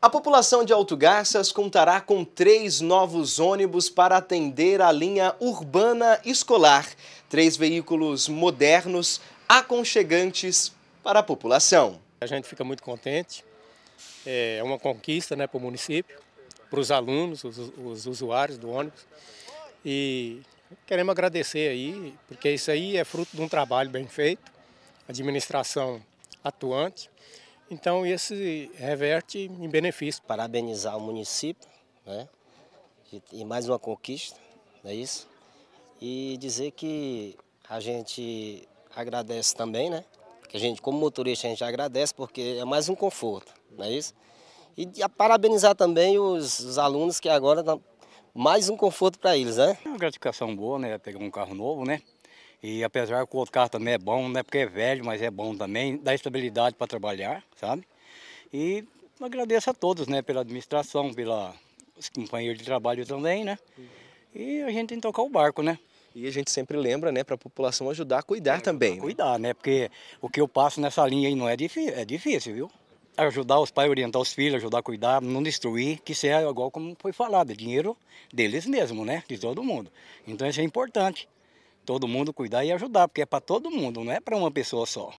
A população de Alto Garças contará com três novos ônibus para atender a linha urbana escolar. Três veículos modernos, aconchegantes para a população. A gente fica muito contente, é uma conquista né, para o município, para os alunos, os, os usuários do ônibus. E queremos agradecer aí, porque isso aí é fruto de um trabalho bem feito, administração atuante. Então, isso reverte em benefício. Parabenizar o município, né? E mais uma conquista, não é isso? E dizer que a gente agradece também, né? Que a gente, como motorista, a gente agradece porque é mais um conforto, não é isso? E parabenizar também os, os alunos que agora dão mais um conforto para eles, né? É uma gratificação boa, né? Pegar um carro novo, né? E apesar que o outro carro também é bom, não é porque é velho, mas é bom também, dá estabilidade para trabalhar, sabe? E agradeço a todos, né, pela administração, pelos companheiros de trabalho também, né? E a gente tem que tocar o barco, né? E a gente sempre lembra, né, para a população ajudar a cuidar é, também. Né? Cuidar, né? Porque o que eu passo nessa linha aí não é difícil, é difícil, viu? Ajudar os pais, orientar os filhos, ajudar a cuidar, não destruir, que isso é igual como foi falado, é dinheiro deles mesmo, né? De todo mundo. Então isso é importante todo mundo cuidar e ajudar, porque é para todo mundo, não é para uma pessoa só.